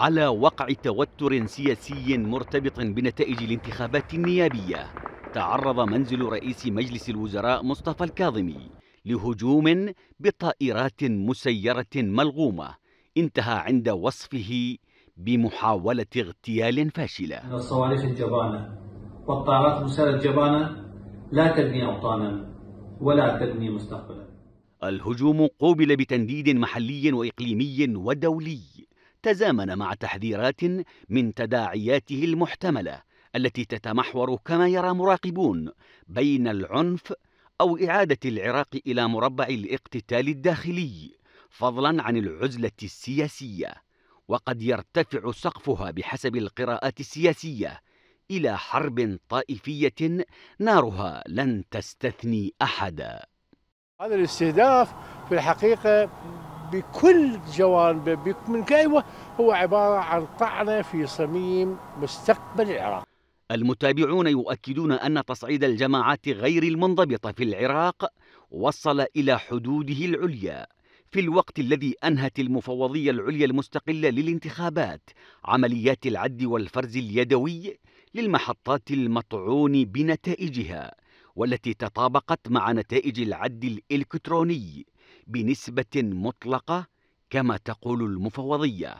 على وقع توتر سياسي مرتبط بنتائج الانتخابات النيابية تعرض منزل رئيس مجلس الوزراء مصطفى الكاظمي لهجوم بطائرات مسيرة ملغومة انتهى عند وصفه بمحاولة اغتيال فاشلة الصواريخ الجبانة والطائرات المسيرة الجبانة لا تبني أوطانا ولا تبني مستقبلا الهجوم قوبل بتنديد محلي وإقليمي ودولي تزامن مع تحذيرات من تداعياته المحتمله التي تتمحور كما يرى مراقبون بين العنف او اعاده العراق الى مربع الاقتتال الداخلي فضلا عن العزله السياسيه وقد يرتفع سقفها بحسب القراءات السياسيه الى حرب طائفيه نارها لن تستثني احدا هذا الاستهداف في الحقيقه بكل جوانبه من قايوه هو عبارة عن طعنة في صميم مستقبل العراق المتابعون يؤكدون أن تصعيد الجماعات غير المنضبطة في العراق وصل إلى حدوده العليا في الوقت الذي أنهت المفوضية العليا المستقلة للانتخابات عمليات العد والفرز اليدوي للمحطات المطعون بنتائجها والتي تطابقت مع نتائج العد الإلكتروني بنسبة مطلقة كما تقول المفوضية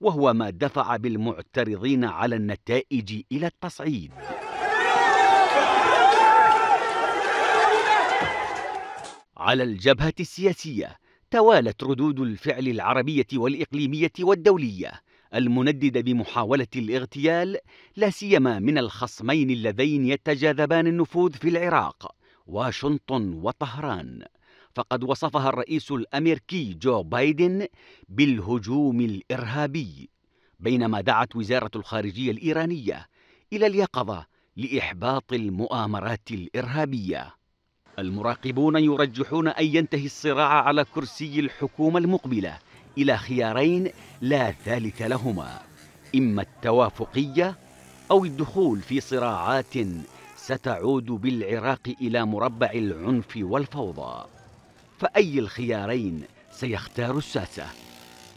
وهو ما دفع بالمعترضين على النتائج إلى التصعيد على الجبهة السياسية توالت ردود الفعل العربية والإقليمية والدولية المنددة بمحاولة الاغتيال لا سيما من الخصمين اللذين يتجاذبان النفوذ في العراق واشنطن وطهران فقد وصفها الرئيس الامريكي جو بايدن بالهجوم الارهابي بينما دعت وزاره الخارجيه الايرانيه الى اليقظه لاحباط المؤامرات الارهابيه المراقبون يرجحون ان ينتهي الصراع على كرسي الحكومه المقبله الى خيارين لا ثالث لهما اما التوافقيه او الدخول في صراعات ستعود بالعراق الى مربع العنف والفوضى فأي الخيارين سيختار الساسة؟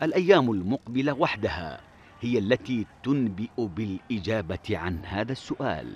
الأيام المقبلة وحدها هي التي تنبئ بالإجابة عن هذا السؤال